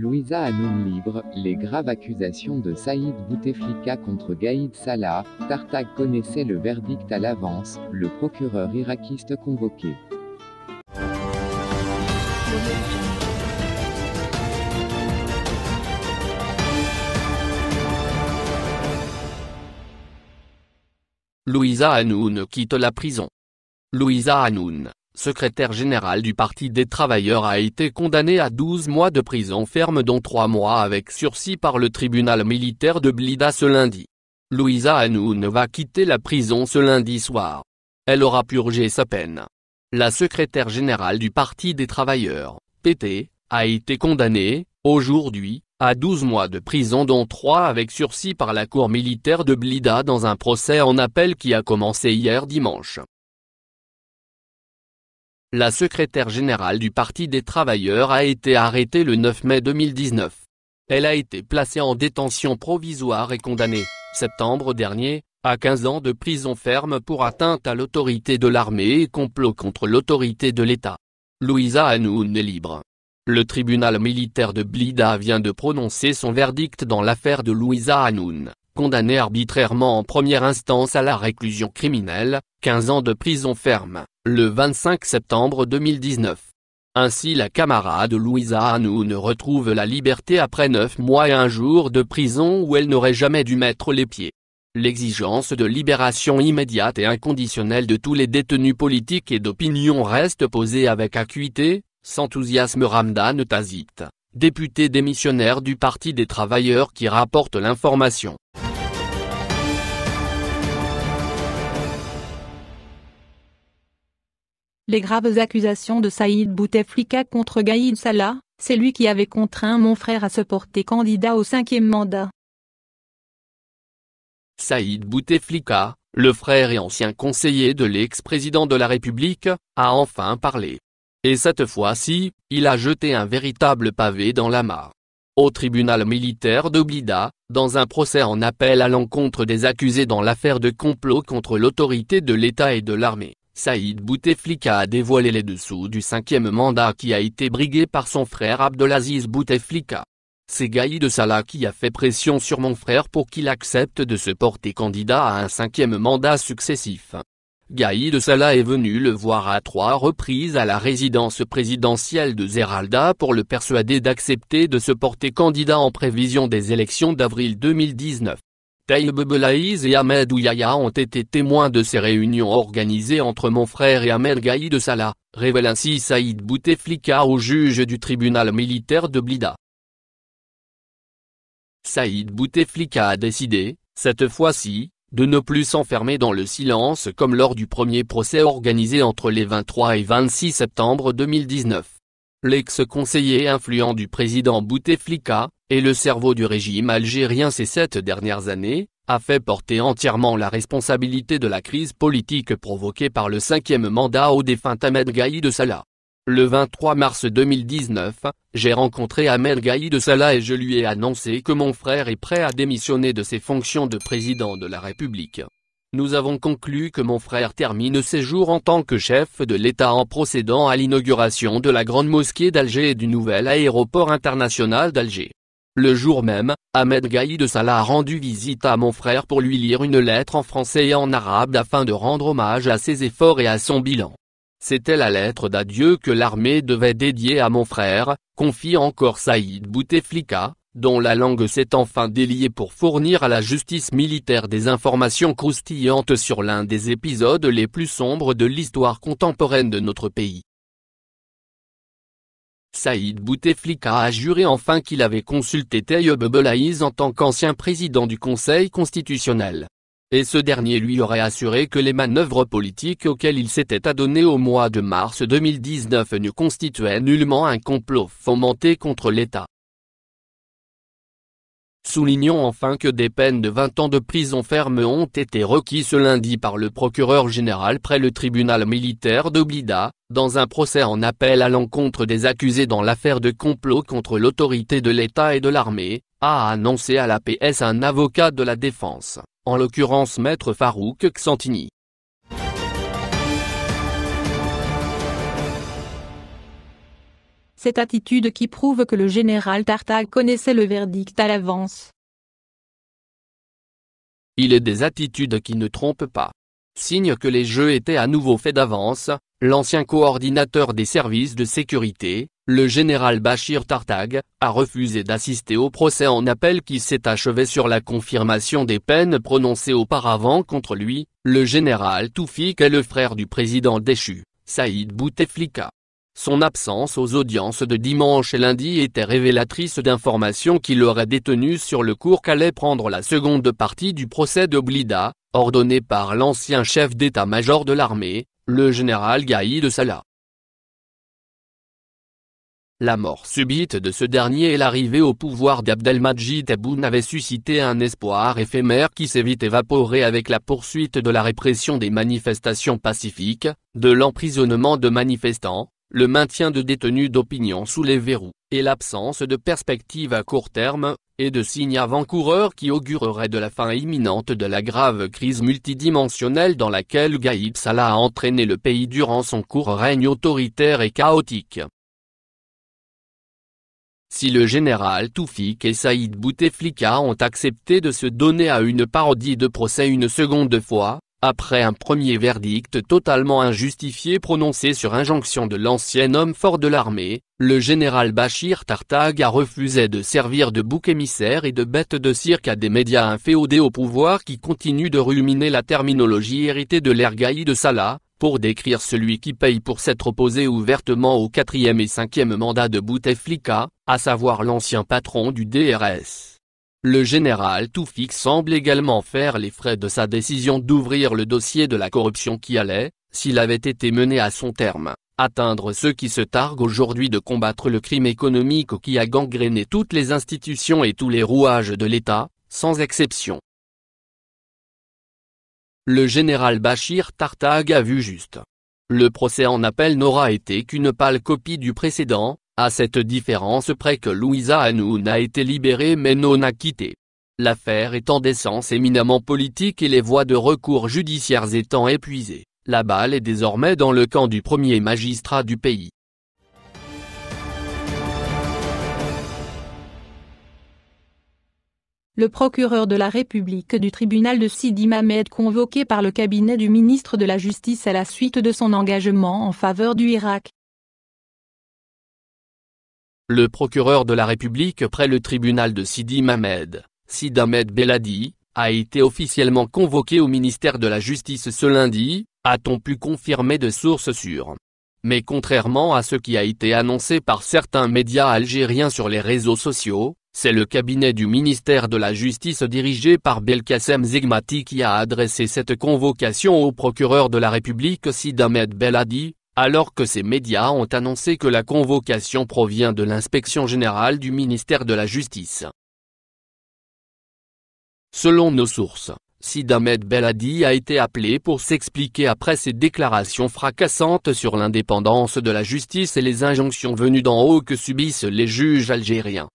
Louisa Hanoun libre, les graves accusations de Saïd Bouteflika contre Gaïd Salah. Tartag connaissait le verdict à l'avance, le procureur irakiste convoqué. Louisa Hanoun quitte la prison. Louisa Hanoun, secrétaire général du Parti des travailleurs a été condamné à 12 mois de prison ferme dont 3 mois avec sursis par le tribunal militaire de Blida ce lundi. Louisa Hanoun va quitter la prison ce lundi soir. Elle aura purgé sa peine. La secrétaire générale du Parti des travailleurs, PT, a été condamnée, aujourd'hui, à 12 mois de prison dont 3 avec sursis par la cour militaire de Blida dans un procès en appel qui a commencé hier dimanche. La secrétaire générale du Parti des travailleurs a été arrêtée le 9 mai 2019. Elle a été placée en détention provisoire et condamnée, septembre dernier, à 15 ans de prison ferme pour atteinte à l'autorité de l'armée et complot contre l'autorité de l'État. Louisa Hanoun est libre. Le tribunal militaire de Blida vient de prononcer son verdict dans l'affaire de Louisa Hanoun condamné arbitrairement en première instance à la réclusion criminelle, 15 ans de prison ferme, le 25 septembre 2019. Ainsi la camarade Louisa ne retrouve la liberté après 9 mois et un jour de prison où elle n'aurait jamais dû mettre les pieds. L'exigence de libération immédiate et inconditionnelle de tous les détenus politiques et d'opinion reste posée avec acuité, s'enthousiasme Ramdan Tazit, député démissionnaire du Parti des travailleurs qui rapporte l'information. Les graves accusations de Saïd Bouteflika contre Gaïd Salah, c'est lui qui avait contraint mon frère à se porter candidat au cinquième mandat. Saïd Bouteflika, le frère et ancien conseiller de l'ex-président de la République, a enfin parlé. Et cette fois-ci, il a jeté un véritable pavé dans la mare. Au tribunal militaire d'Oblida, dans un procès en appel à l'encontre des accusés dans l'affaire de complot contre l'autorité de l'État et de l'armée. Saïd Bouteflika a dévoilé les dessous du cinquième mandat qui a été brigué par son frère Abdelaziz Bouteflika. C'est Gaïd Salah qui a fait pression sur mon frère pour qu'il accepte de se porter candidat à un cinquième mandat successif. Gaïd Salah est venu le voir à trois reprises à la résidence présidentielle de Zeralda pour le persuader d'accepter de se porter candidat en prévision des élections d'avril 2019. Taïb Belaïz et Ahmed Ouyaya ont été témoins de ces réunions organisées entre mon frère et Ahmed Gaïd Salah, révèle ainsi Saïd Bouteflika au juge du tribunal militaire de Blida. Saïd Bouteflika a décidé, cette fois-ci, de ne plus s'enfermer dans le silence comme lors du premier procès organisé entre les 23 et 26 septembre 2019. L'ex-conseiller influent du président Bouteflika, et le cerveau du régime algérien ces sept dernières années, a fait porter entièrement la responsabilité de la crise politique provoquée par le cinquième mandat au défunt Ahmed Gaï de Salah. Le 23 mars 2019, j'ai rencontré Ahmed Gaï de Salah et je lui ai annoncé que mon frère est prêt à démissionner de ses fonctions de président de la République. Nous avons conclu que mon frère termine ses jours en tant que chef de l'État en procédant à l'inauguration de la Grande Mosquée d'Alger et du nouvel aéroport international d'Alger. Le jour même, Ahmed Gaïd Salah a rendu visite à mon frère pour lui lire une lettre en français et en arabe afin de rendre hommage à ses efforts et à son bilan. C'était la lettre d'adieu que l'armée devait dédier à mon frère, confie encore Saïd Bouteflika, dont la langue s'est enfin déliée pour fournir à la justice militaire des informations croustillantes sur l'un des épisodes les plus sombres de l'histoire contemporaine de notre pays. Saïd Bouteflika a juré enfin qu'il avait consulté Tayeb Belaïs en tant qu'ancien président du Conseil constitutionnel. Et ce dernier lui aurait assuré que les manœuvres politiques auxquelles il s'était adonné au mois de mars 2019 ne constituaient nullement un complot fomenté contre l'État. Soulignons enfin que des peines de 20 ans de prison ferme ont été requises ce lundi par le procureur général près le tribunal militaire d'Oblida, dans un procès en appel à l'encontre des accusés dans l'affaire de complot contre l'autorité de l'État et de l'armée, a annoncé à la PS un avocat de la défense, en l'occurrence maître Farouk Xantini. cette attitude qui prouve que le général Tartag connaissait le verdict à l'avance. Il est des attitudes qui ne trompent pas. Signe que les jeux étaient à nouveau faits d'avance, l'ancien coordinateur des services de sécurité, le général Bachir Tartag, a refusé d'assister au procès en appel qui s'est achevé sur la confirmation des peines prononcées auparavant contre lui, le général Toufik est le frère du président déchu, Saïd Bouteflika. Son absence aux audiences de dimanche et lundi était révélatrice d'informations qui aurait détenues sur le cours qu'allait prendre la seconde partie du procès de Blida, ordonné par l'ancien chef d'état-major de l'armée, le général Gaï Salah. La mort subite de ce dernier et l'arrivée au pouvoir d'Abdelmajid Tebboune avaient suscité un espoir éphémère qui s'est vite évaporé avec la poursuite de la répression des manifestations pacifiques, de l'emprisonnement de manifestants, le maintien de détenus d'opinion sous les verrous, et l'absence de perspectives à court terme, et de signes avant-coureurs qui augureraient de la fin imminente de la grave crise multidimensionnelle dans laquelle Gaïb Salah a entraîné le pays durant son court règne autoritaire et chaotique. Si le général Toufik et Saïd Bouteflika ont accepté de se donner à une parodie de procès une seconde fois, après un premier verdict totalement injustifié prononcé sur injonction de l'ancien homme fort de l'armée, le général Bachir Tartag a refusé de servir de bouc émissaire et de bête de cirque à des médias inféodés au pouvoir qui continuent de ruminer la terminologie héritée de l'ergaï de Salah, pour décrire celui qui paye pour s'être opposé ouvertement au quatrième et cinquième mandat de Bouteflika, à savoir l'ancien patron du DRS. Le général Toufik semble également faire les frais de sa décision d'ouvrir le dossier de la corruption qui allait, s'il avait été mené à son terme, atteindre ceux qui se targuent aujourd'hui de combattre le crime économique qui a gangréné toutes les institutions et tous les rouages de l'État, sans exception. Le général Bachir Tartag a vu juste. Le procès en appel n'aura été qu'une pâle copie du précédent, à cette différence près que Louisa Hanoun a été libérée mais non acquittée. L'affaire étant d'essence éminemment politique et les voies de recours judiciaires étant épuisées, la balle est désormais dans le camp du premier magistrat du pays. Le procureur de la République du tribunal de Sidi Mamed convoqué par le cabinet du ministre de la Justice à la suite de son engagement en faveur du Irak, le procureur de la République près le tribunal de Sidi Mamed, Sidi Ahmed Beladi, a été officiellement convoqué au ministère de la Justice ce lundi, a-t-on pu confirmer de sources sûres. Mais contrairement à ce qui a été annoncé par certains médias algériens sur les réseaux sociaux, c'est le cabinet du ministère de la Justice dirigé par Belkacem Zigmati qui a adressé cette convocation au procureur de la République Sid Ahmed Beladi, alors que ces médias ont annoncé que la convocation provient de l'inspection générale du ministère de la Justice. Selon nos sources, Sid Ahmed Belhadi a été appelé pour s'expliquer après ses déclarations fracassantes sur l'indépendance de la justice et les injonctions venues d'en haut que subissent les juges algériens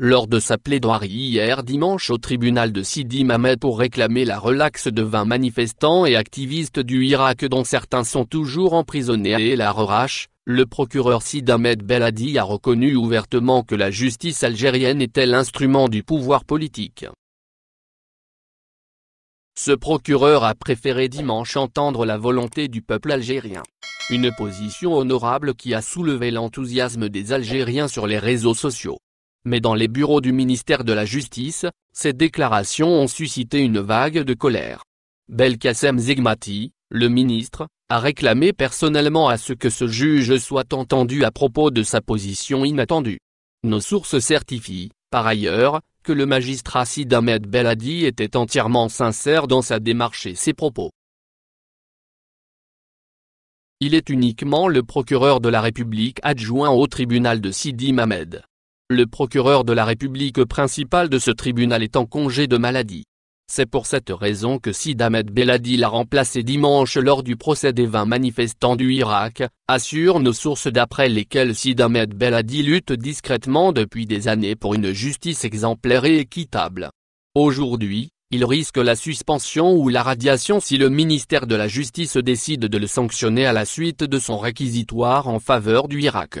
lors de sa plaidoirie hier dimanche au tribunal de Sidi Mamed pour réclamer la relaxe de 20 manifestants et activistes du Irak dont certains sont toujours emprisonnés et la Rerache, le procureur Sidi Ahmed Belhadi a reconnu ouvertement que la justice algérienne était l'instrument du pouvoir politique. Ce procureur a préféré dimanche entendre la volonté du peuple algérien. Une position honorable qui a soulevé l'enthousiasme des Algériens sur les réseaux sociaux mais dans les bureaux du ministère de la Justice, ces déclarations ont suscité une vague de colère. Belkacem Zigmati, le ministre, a réclamé personnellement à ce que ce juge soit entendu à propos de sa position inattendue. Nos sources certifient, par ailleurs, que le magistrat Sid Ahmed Belhadi était entièrement sincère dans sa démarche et ses propos. Il est uniquement le procureur de la République adjoint au tribunal de Sidi Mamed, le procureur de la République principal de ce tribunal est en congé de maladie. C'est pour cette raison que Sid Ahmed Beladi l'a remplacé dimanche lors du procès des 20 manifestants du Irak, assurent nos sources d'après lesquelles Sid Ahmed Beladi lutte discrètement depuis des années pour une justice exemplaire et équitable. Aujourd'hui, il risque la suspension ou la radiation si le ministère de la Justice décide de le sanctionner à la suite de son réquisitoire en faveur du Irak.